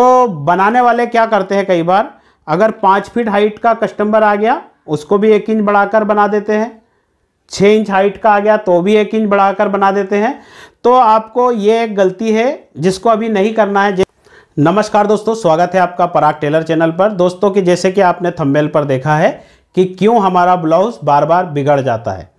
तो बनाने वाले क्या करते हैं कई बार अगर पाँच फीट हाइट का कस्टमर आ गया उसको भी एक इंच बढ़ाकर बना देते हैं छः इंच हाइट का आ गया तो भी एक इंच बढ़ाकर बना देते हैं तो आपको ये एक गलती है जिसको अभी नहीं करना है नमस्कार दोस्तों स्वागत है आपका पराग टेलर चैनल पर दोस्तों कि जैसे कि आपने थंबनेल पर देखा है कि क्यों हमारा ब्लाउज़ बार बार बिगड़ जाता है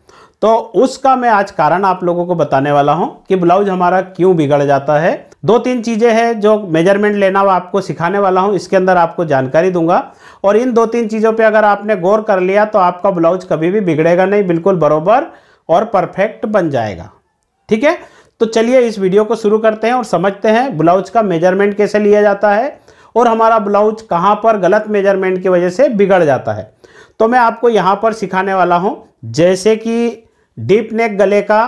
तो उसका मैं आज कारण आप लोगों को बताने वाला हूं कि ब्लाउज हमारा क्यों बिगड़ जाता है दो तीन चीज़ें हैं जो मेजरमेंट लेना वह आपको सिखाने वाला हूं इसके अंदर आपको जानकारी दूंगा और इन दो तीन चीज़ों पे अगर आपने गौर कर लिया तो आपका ब्लाउज कभी भी बिगड़ेगा नहीं बिल्कुल बरोबर और परफेक्ट बन जाएगा ठीक है तो चलिए इस वीडियो को शुरू करते हैं और समझते हैं ब्लाउज का मेजरमेंट कैसे लिया जाता है और हमारा ब्लाउज कहाँ पर गलत मेजरमेंट की वजह से बिगड़ जाता है तो मैं आपको यहाँ पर सिखाने वाला हूँ जैसे कि डीप नेक गले का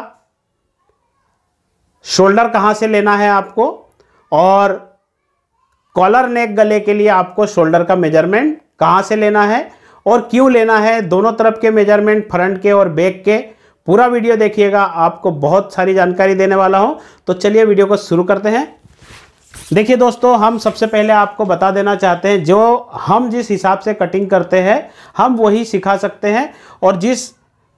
शोल्डर कहाँ से लेना है आपको और कॉलर नेक गले के लिए आपको शोल्डर का मेजरमेंट कहाँ से लेना है और क्यों लेना है दोनों तरफ के मेजरमेंट फ्रंट के और बैक के पूरा वीडियो देखिएगा आपको बहुत सारी जानकारी देने वाला हो तो चलिए वीडियो को शुरू करते हैं देखिए दोस्तों हम सबसे पहले आपको बता देना चाहते हैं जो हम जिस हिसाब से कटिंग करते हैं हम वही सिखा सकते हैं और जिस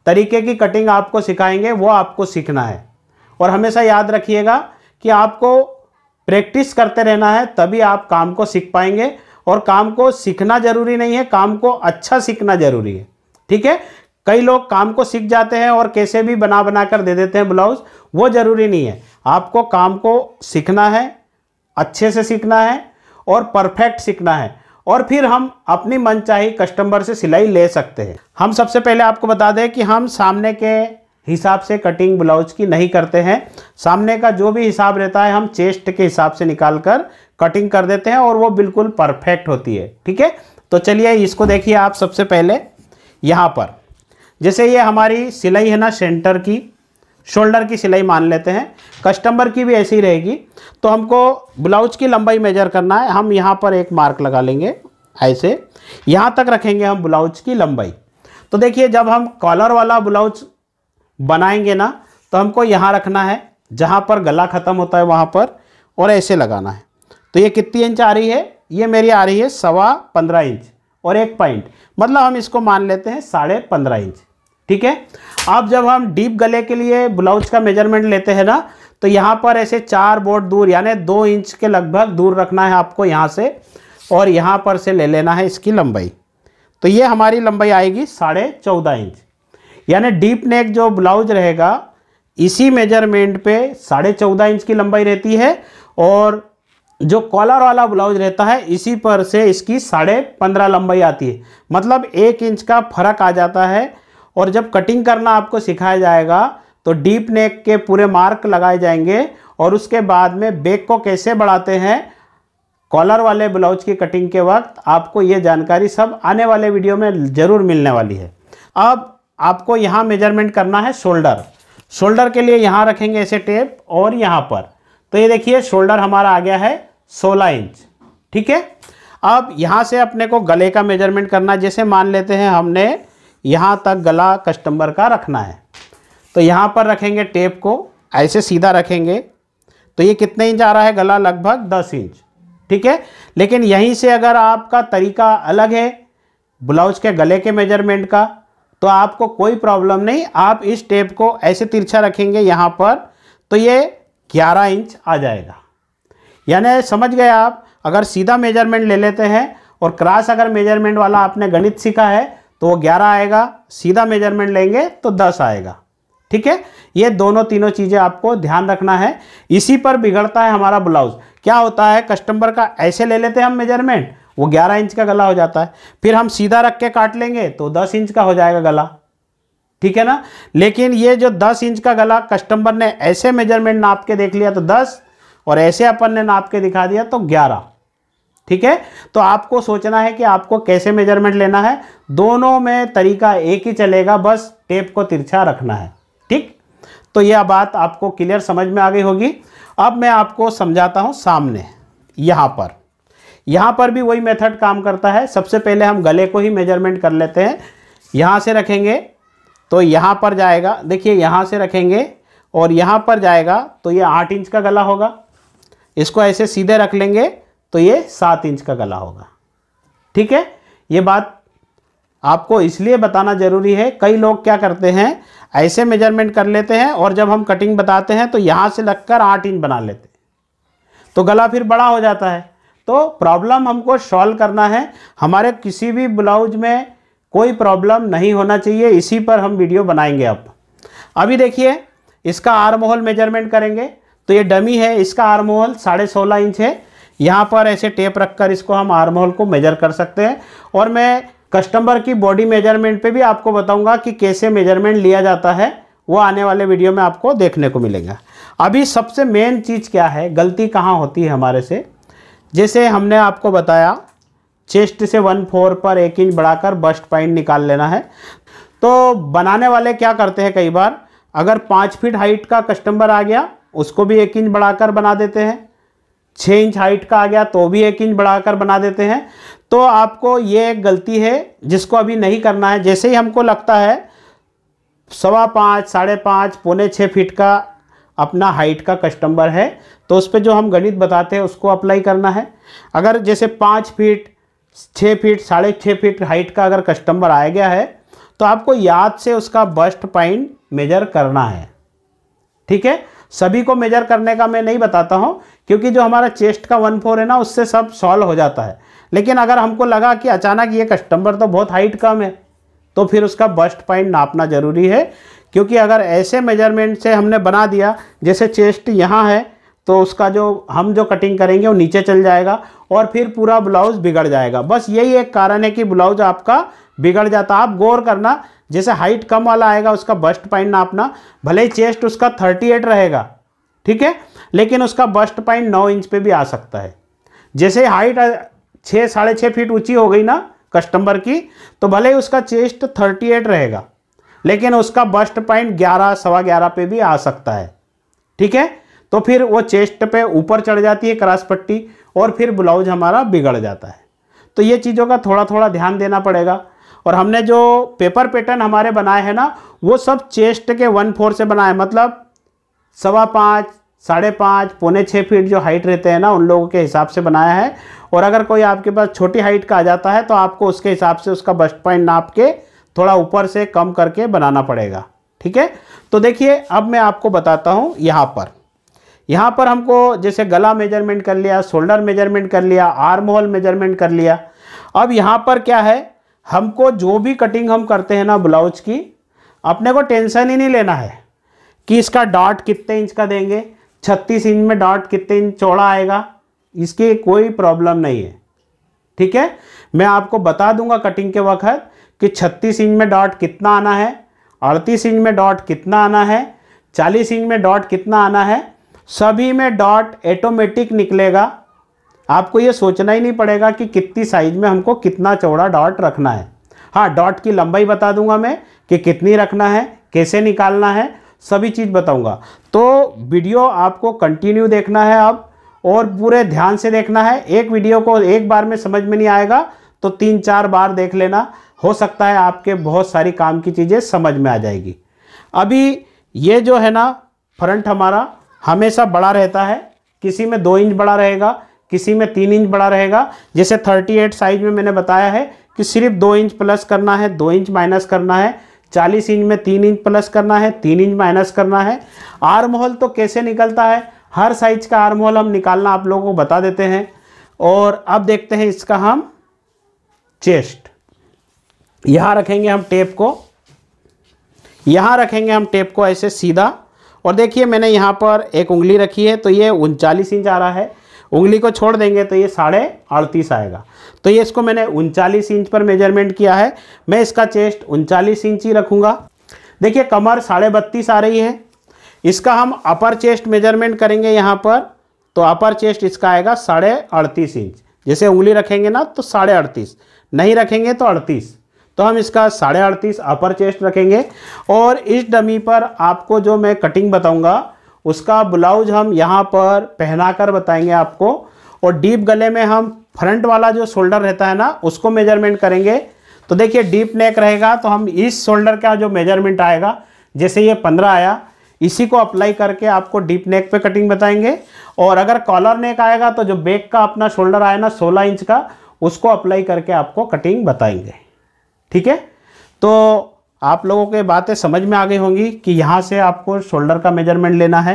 तरीके की कटिंग आपको सिखाएंगे वो आपको सीखना है और हमेशा याद रखिएगा कि आपको प्रैक्टिस करते रहना है तभी आप काम को सीख पाएंगे और काम को सीखना जरूरी नहीं है काम को अच्छा सीखना जरूरी है ठीक है कई लोग काम को सीख जाते हैं और कैसे भी बना बना कर दे देते हैं ब्लाउज वो ज़रूरी नहीं है आपको काम को सीखना है अच्छे से सीखना है और परफेक्ट सीखना है और फिर हम अपनी मनचाही कस्टमर से सिलाई ले सकते हैं हम सबसे पहले आपको बता दें कि हम सामने के हिसाब से कटिंग ब्लाउज की नहीं करते हैं सामने का जो भी हिसाब रहता है हम चेस्ट के हिसाब से निकाल कर कटिंग कर देते हैं और वो बिल्कुल परफेक्ट होती है ठीक है तो चलिए इसको देखिए आप सबसे पहले यहाँ पर जैसे ये हमारी सिलाई है ना सेंटर की शोल्डर की सिलाई मान लेते हैं कस्टमर की भी ऐसी रहेगी तो हमको ब्लाउज की लंबाई मेजर करना है हम यहाँ पर एक मार्क लगा लेंगे ऐसे यहाँ तक रखेंगे हम ब्लाउज की लंबाई तो देखिए जब हम कॉलर वाला ब्लाउज बनाएंगे ना तो हमको यहाँ रखना है जहाँ पर गला ख़त्म होता है वहाँ पर और ऐसे लगाना है तो ये कितनी इंच आ रही है ये मेरी आ रही है सवा पंद्रह इंच और एक पॉइंट मतलब हम इसको मान लेते हैं साढ़े पंद्रह इंच ठीक है अब जब हम डीप गले के लिए ब्लाउज का मेजरमेंट लेते हैं ना तो यहाँ पर ऐसे चार बोर्ड दूर यानी दो इंच के लगभग दूर रखना है आपको यहाँ से और यहाँ पर से ले लेना है इसकी लंबाई तो ये हमारी लंबाई आएगी साढ़े चौदह इंच यानी डीप नेक जो ब्लाउज रहेगा इसी मेजरमेंट पे साढ़े चौदह इंच की लंबाई रहती है और जो कॉलर वाला ब्लाउज रहता है इसी पर से इसकी साढ़े पंद्रह लंबाई आती है मतलब एक इंच का फर्क आ जाता है और जब कटिंग करना आपको सिखाया जाएगा तो डीप नेक के पूरे मार्क लगाए जाएंगे और उसके बाद में बेक को कैसे बढ़ाते हैं कॉलर वाले ब्लाउज की कटिंग के वक्त आपको ये जानकारी सब आने वाले वीडियो में ज़रूर मिलने वाली है अब आपको यहाँ मेजरमेंट करना है शोल्डर शोल्डर के लिए यहाँ रखेंगे ऐसे टेप और यहाँ पर तो ये देखिए शोल्डर हमारा आ गया है 16 इंच ठीक है अब यहाँ से अपने को गले का मेजरमेंट करना जैसे मान लेते हैं हमने यहाँ तक गला कस्टमर का रखना है तो यहाँ पर रखेंगे टेप को ऐसे सीधा रखेंगे तो ये कितने इंच आ रहा है गला लगभग 10 इंच ठीक है लेकिन यहीं से अगर आपका तरीका अलग है ब्लाउज के गले के मेजरमेंट का तो आपको कोई प्रॉब्लम नहीं आप इस टेप को ऐसे तिरछा रखेंगे यहाँ पर तो ये 11 इंच आ जाएगा यानी समझ गए आप अगर सीधा मेजरमेंट ले लेते हैं और क्रास अगर मेजरमेंट वाला आपने गणित सीखा है तो वो 11 आएगा सीधा मेजरमेंट लेंगे तो 10 आएगा ठीक है ये दोनों तीनों चीज़ें आपको ध्यान रखना है इसी पर बिगड़ता है हमारा ब्लाउज क्या होता है कस्टमर का ऐसे ले लेते हैं हम मेजरमेंट वो 11 इंच का गला हो जाता है फिर हम सीधा रख के काट लेंगे तो 10 इंच का हो जाएगा गला ठीक है ना लेकिन ये जो 10 इंच का गला कस्टमर ने ऐसे मेजरमेंट नाप के देख लिया तो 10 और ऐसे अपन ने नाप के दिखा दिया तो 11 ठीक है तो आपको सोचना है कि आपको कैसे मेजरमेंट लेना है दोनों में तरीका एक ही चलेगा बस टेप को तिरछा रखना है तो यह बात आपको क्लियर समझ में आ गई होगी अब मैं आपको समझाता हूँ सामने यहाँ पर यहाँ पर भी वही मेथड काम करता है सबसे पहले हम गले को ही मेजरमेंट कर लेते हैं यहाँ से रखेंगे तो यहाँ पर जाएगा देखिए यहाँ से रखेंगे और यहाँ पर जाएगा तो ये आठ इंच का गला होगा इसको ऐसे सीधे रख लेंगे तो ये सात इंच का गला होगा ठीक है ये बात आपको इसलिए बताना ज़रूरी है कई लोग क्या करते हैं ऐसे मेजरमेंट कर लेते हैं और जब हम कटिंग बताते हैं तो यहाँ से लगकर आठ इंच बना लेते हैं तो गला फिर बड़ा हो जाता है तो प्रॉब्लम हमको सॉल्व करना है हमारे किसी भी ब्लाउज में कोई प्रॉब्लम नहीं होना चाहिए इसी पर हम वीडियो बनाएंगे अब अभी देखिए इसका आर्म होल मेजरमेंट करेंगे तो ये डमी है इसका आर्म होल साढ़े सोलह इंच है यहाँ पर ऐसे टेप रखकर इसको हम आर्म होल को मेजर कर सकते हैं और मैं कस्टमर की बॉडी मेजरमेंट पे भी आपको बताऊंगा कि कैसे मेजरमेंट लिया जाता है वो आने वाले वीडियो में आपको देखने को मिलेगा अभी सबसे मेन चीज़ क्या है गलती कहाँ होती है हमारे से जैसे हमने आपको बताया चेस्ट से वन फोर पर एक इंच बढ़ाकर बस्ट पॉइंट निकाल लेना है तो बनाने वाले क्या करते हैं कई बार अगर पाँच फीट हाइट का कस्टमर आ गया उसको भी एक इंच बढ़ाकर बना देते हैं छः इंच हाइट का आ गया तो भी एक इंच बढ़ाकर बना देते हैं तो आपको ये एक गलती है जिसको अभी नहीं करना है जैसे ही हमको लगता है सवा पाँच साढ़े पाँच पौने छः फीट का अपना हाइट का कस्टमर है तो उस पर जो हम गणित बताते हैं उसको अप्लाई करना है अगर जैसे पाँच फीट छः फीट साढ़े छः फीट हाइट का अगर कस्टमर आया गया है तो आपको याद से उसका बस्ट पॉइंट मेजर करना है ठीक है सभी को मेजर करने का मैं नहीं बताता हूँ क्योंकि जो हमारा चेस्ट का वन फोर है ना उससे सब सॉल्व हो जाता है लेकिन अगर हमको लगा कि अचानक ये कस्टमर तो बहुत हाइट कम है तो फिर उसका बस्ट पॉइंट नापना ज़रूरी है क्योंकि अगर ऐसे मेजरमेंट से हमने बना दिया जैसे चेस्ट यहाँ है तो उसका जो हम जो कटिंग करेंगे वो नीचे चल जाएगा और फिर पूरा ब्लाउज बिगड़ जाएगा बस यही एक कारण है कि ब्लाउज आपका बिगड़ जाता आप गौर करना जैसे हाइट कम वाला आएगा उसका बस्ट पाइंट नापना भले ही चेस्ट उसका थर्टी एट रहेगा ठीक है लेकिन उसका बस्ट पॉइंट नौ इंच पे भी आ सकता है जैसे हाइट छः साढ़े छः फीट ऊंची हो गई ना कस्टमर की तो भले ही उसका चेस्ट थर्टी एट रहेगा लेकिन उसका बस्ट पॉइंट ग्यारह सवा ग्यारह पे भी आ सकता है ठीक है तो फिर वो चेस्ट पे ऊपर चढ़ जाती है क्रास पट्टी और फिर ब्लाउज हमारा बिगड़ जाता है तो ये चीज़ों का थोड़ा थोड़ा ध्यान देना पड़ेगा और हमने जो पेपर पैटर्न हमारे बनाए हैं ना वो सब चेस्ट के वन फोर से बनाए मतलब सवा पाँच साढ़े पाँच पौने छः फीट जो हाइट रहते हैं ना उन लोगों के हिसाब से बनाया है और अगर कोई आपके पास छोटी हाइट का आ जाता है तो आपको उसके हिसाब से उसका बस्ट पॉइंट नाप के थोड़ा ऊपर से कम करके बनाना पड़ेगा ठीक है तो देखिए अब मैं आपको बताता हूँ यहाँ पर यहाँ पर हमको जैसे गला मेजरमेंट कर लिया शोल्डर मेजरमेंट कर लिया आर्म होल मेजरमेंट कर लिया अब यहाँ पर क्या है हमको जो भी कटिंग हम करते हैं ना ब्लाउज की अपने को टेंशन ही नहीं लेना है कि इसका डॉट कितने इंच का देंगे छत्तीस इंच में डॉट कितने इंच चौड़ा आएगा इसकी कोई प्रॉब्लम नहीं है ठीक है मैं आपको बता दूंगा कटिंग के वक्त कि 36 इंच में डॉट कितना आना है 38 इंच में डॉट कितना आना है 40 इंच में डॉट कितना आना है सभी में डॉट ऑटोमेटिक निकलेगा आपको ये सोचना ही नहीं पड़ेगा कि कितनी साइज में हमको कितना चौड़ा डॉट रखना है हाँ डॉट की लंबाई बता दूंगा मैं कि कितनी रखना है कैसे निकालना है सभी चीज़ बताऊंगा तो वीडियो आपको कंटिन्यू देखना है अब और पूरे ध्यान से देखना है एक वीडियो को एक बार में समझ में नहीं आएगा तो तीन चार बार देख लेना हो सकता है आपके बहुत सारी काम की चीज़ें समझ में आ जाएगी अभी ये जो है ना फ्रंट हमारा हमेशा बड़ा रहता है किसी में दो इंच बड़ा रहेगा किसी में तीन इंच बड़ा रहेगा जैसे 38 साइज में मैंने बताया है कि सिर्फ दो इंच प्लस करना है दो इंच माइनस करना है चालीस इंच में तीन इंच प्लस करना है तीन इंच माइनस करना है आर्म होल तो कैसे निकलता है हर साइज का आर्म होल हम निकालना आप लोगों को बता देते हैं और अब देखते हैं इसका हम चेस्ट यहाँ रखेंगे हम टेप को यहाँ रखेंगे हम टेप को ऐसे सीधा और देखिए मैंने यहाँ पर एक उंगली रखी है तो ये उनचालीस इंच आ रहा है उंगली को छोड़ देंगे तो ये साढ़े अड़तीस आएगा तो ये इसको मैंने उनचालीस इंच पर मेजरमेंट किया है मैं इसका चेस्ट उनचालीस इंच ही रखूँगा देखिए कमर साढ़े बत्तीस आ रही है इसका हम अपर चेस्ट मेजरमेंट करेंगे यहाँ पर तो अपर चेस्ट इसका आएगा साढ़े अड़तीस इंच जैसे उंगली रखेंगे ना तो साढ़े अड़तीस नहीं रखेंगे तो अड़तीस तो हम इसका साढ़े अड़तीस अपर चेस्ट रखेंगे और इस डमी पर आपको जो मैं कटिंग बताऊंगा उसका ब्लाउज हम यहाँ पर पहना कर बताएंगे आपको और डीप गले में हम फ्रंट वाला जो शोल्डर रहता है ना उसको मेजरमेंट करेंगे तो देखिए डीप नेक रहेगा तो हम इस शोल्डर का जो मेजरमेंट आएगा जैसे ये पंद्रह आया इसी को अप्लाई करके आपको डीप नेक पे कटिंग बताएंगे और अगर कॉलर नेक आएगा तो जो बैक का अपना शोल्डर आया ना सोलह इंच का उसको अप्लाई करके आपको कटिंग बताएंगे ठीक है तो आप लोगों के बातें समझ में आ गई होंगी कि यहाँ से आपको शोल्डर का मेजरमेंट लेना है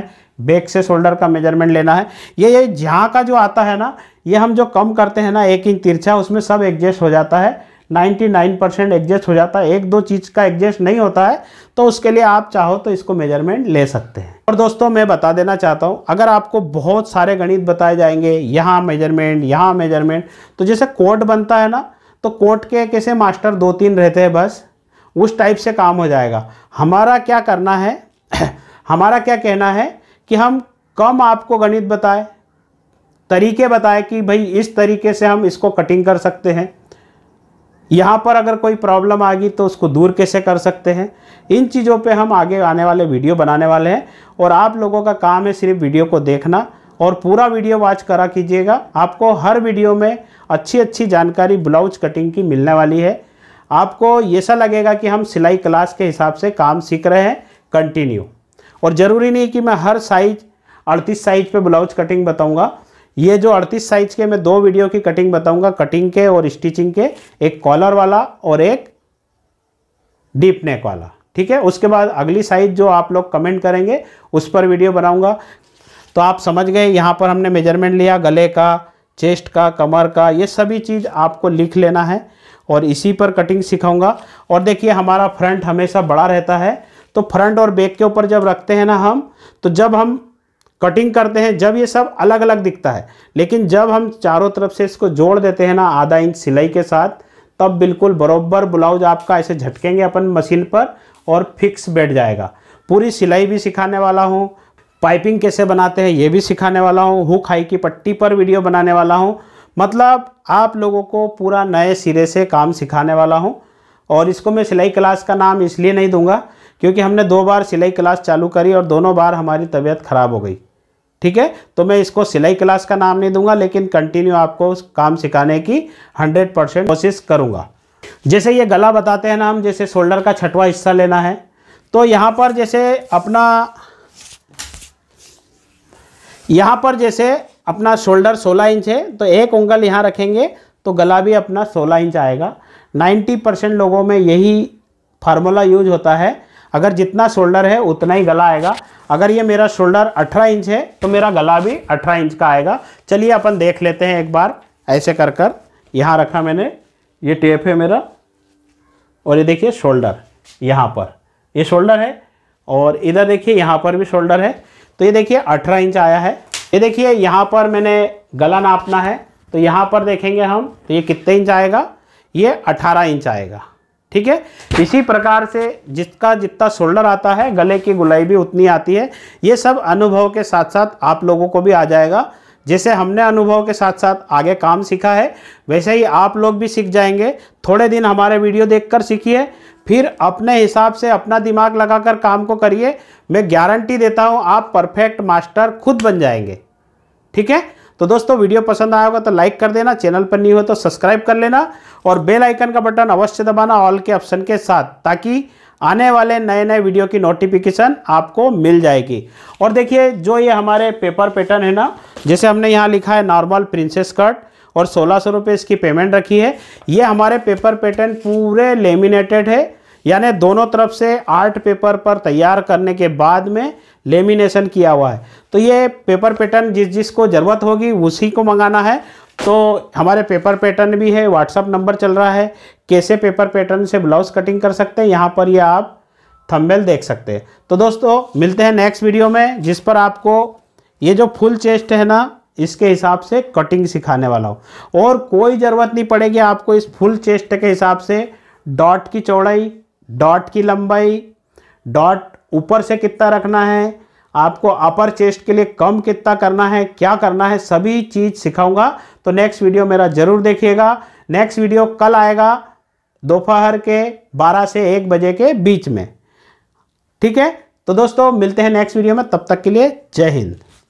बैक से शोल्डर का मेजरमेंट लेना है ये ये जहाँ का जो आता है ना ये हम जो कम करते हैं ना एक इंच तिरछा उसमें सब एडजस्ट हो जाता है 99 परसेंट एडजस्ट हो जाता है एक दो चीज़ का एडजस्ट नहीं होता है तो उसके लिए आप चाहो तो इसको मेजरमेंट ले सकते हैं और दोस्तों मैं बता देना चाहता हूँ अगर आपको बहुत सारे गणित बताए जाएंगे यहाँ मेजरमेंट यहाँ मेजरमेंट तो जैसे कोट बनता है ना तो कोट के कैसे मास्टर दो तीन रहते हैं बस उस टाइप से काम हो जाएगा हमारा क्या करना है हमारा क्या कहना है कि हम कम आपको गणित बताए तरीके बताएं कि भाई इस तरीके से हम इसको कटिंग कर सकते हैं यहाँ पर अगर कोई प्रॉब्लम आ गई तो उसको दूर कैसे कर सकते हैं इन चीज़ों पे हम आगे आने वाले वीडियो बनाने वाले हैं और आप लोगों का काम है सिर्फ वीडियो को देखना और पूरा वीडियो वॉच करा कीजिएगा आपको हर वीडियो में अच्छी अच्छी जानकारी ब्लाउज कटिंग की मिलने वाली है आपको ऐसा लगेगा कि हम सिलाई क्लास के हिसाब से काम सीख रहे हैं कंटिन्यू और ज़रूरी नहीं कि मैं हर साइज अड़तीस साइज पे ब्लाउज कटिंग बताऊंगा ये जो अड़तीस साइज के मैं दो वीडियो की कटिंग बताऊंगा कटिंग के और स्टिचिंग के एक कॉलर वाला और एक डीप नेक वाला ठीक है उसके बाद अगली साइज जो आप लोग कमेंट करेंगे उस पर वीडियो बनाऊंगा तो आप समझ गए यहाँ पर हमने मेजरमेंट लिया गले का चेस्ट का कमर का ये सभी चीज़ आपको लिख लेना है और इसी पर कटिंग सिखाऊंगा और देखिए हमारा फ्रंट हमेशा बड़ा रहता है तो फ्रंट और बैक के ऊपर जब रखते हैं ना हम तो जब हम कटिंग करते हैं जब ये सब अलग अलग दिखता है लेकिन जब हम चारों तरफ से इसको जोड़ देते हैं ना आधा इंच सिलाई के साथ तब बिल्कुल बरोबर ब्लाउज आपका ऐसे झटकेंगे अपन मशीन पर और फिक्स बैठ जाएगा पूरी सिलाई भी सिखाने वाला हूँ पाइपिंग कैसे बनाते हैं ये भी सिखाने वाला हूँ हुक हाई की पट्टी पर वीडियो बनाने वाला हूँ मतलब आप लोगों को पूरा नए सिरे से काम सिखाने वाला हूँ और इसको मैं सिलाई क्लास का नाम इसलिए नहीं दूंगा क्योंकि हमने दो बार सिलाई क्लास चालू करी और दोनों बार हमारी तबीयत ख़राब हो गई ठीक है तो मैं इसको सिलाई क्लास का नाम नहीं दूंगा लेकिन कंटिन्यू आपको काम सिखाने की हंड्रेड परसेंट कोशिश करूँगा जैसे ये गला बताते हैं ना हम जैसे शोल्डर का छठवा हिस्सा लेना है तो यहाँ पर जैसे अपना यहाँ पर जैसे अपना शोल्डर 16 इंच है तो एक उंगल यहाँ रखेंगे तो गला भी अपना 16 इंच आएगा 90 परसेंट लोगों में यही फार्मूला यूज होता है अगर जितना शोल्डर है उतना ही गला आएगा अगर ये मेरा शोल्डर 18 इंच है तो मेरा गला भी 18 इंच का आएगा चलिए अपन देख लेते हैं एक बार ऐसे कर कर यहाँ रखा मैंने ये टेप है मेरा और ये देखिए शोल्डर यहाँ पर ये शोल्डर है और इधर देखिए यहाँ पर भी शोल्डर है तो ये देखिए 18 इंच आया है ये देखिए यहाँ पर मैंने गला नापना है तो यहाँ पर देखेंगे हम तो ये कितने इंच आएगा ये 18 इंच आएगा ठीक है इसी प्रकार से जिसका जितना शोल्डर आता है गले की गुलाई भी उतनी आती है ये सब अनुभव के साथ साथ आप लोगों को भी आ जाएगा जैसे हमने अनुभव के साथ साथ आगे काम सीखा है वैसे ही आप लोग भी सीख जाएंगे थोड़े दिन हमारे वीडियो देखकर सीखिए फिर अपने हिसाब से अपना दिमाग लगाकर काम को करिए मैं गारंटी देता हूँ आप परफेक्ट मास्टर खुद बन जाएंगे ठीक है तो दोस्तों वीडियो पसंद आया होगा तो लाइक कर देना चैनल पर नहीं हो तो सब्सक्राइब कर लेना और बेल आइकन का बटन अवश्य दबाना ऑल के ऑप्शन के साथ ताकि आने वाले नए नए वीडियो की नोटिफिकेशन आपको मिल जाएगी और देखिए जो ये हमारे पेपर पैटर्न है ना जैसे हमने यहाँ लिखा है नॉर्मल प्रिंसेस कट और सोलह सौ रुपये इसकी पेमेंट रखी है ये हमारे पेपर पैटर्न पूरे लेमिनेटेड है यानी दोनों तरफ से आर्ट पेपर पर तैयार करने के बाद में लेमिनेशन किया हुआ है तो ये पेपर पैटर्न जिस जिसको ज़रूरत होगी उसी को मंगाना है तो हमारे पेपर पैटर्न भी है व्हाट्सअप नंबर चल रहा है कैसे पेपर पैटर्न से ब्लाउज कटिंग कर सकते हैं यहाँ पर ये यह आप थंबनेल देख सकते हैं तो दोस्तों मिलते हैं नेक्स्ट वीडियो में जिस पर आपको ये जो फुल चेस्ट है ना इसके हिसाब से कटिंग सिखाने वाला हूँ और कोई ज़रूरत नहीं पड़ेगी आपको इस फुल चेस्ट के हिसाब से डॉट की चौड़ाई डॉट की लंबाई डॉट ऊपर से कितना रखना है आपको अपर चेस्ट के लिए कम कितना करना है क्या करना है सभी चीज़ सिखाऊंगा तो नेक्स्ट वीडियो मेरा ज़रूर देखिएगा नेक्स्ट वीडियो कल आएगा दोपहर के 12 से 1 बजे के बीच में ठीक है तो दोस्तों मिलते हैं नेक्स्ट वीडियो में तब तक के लिए जय हिंद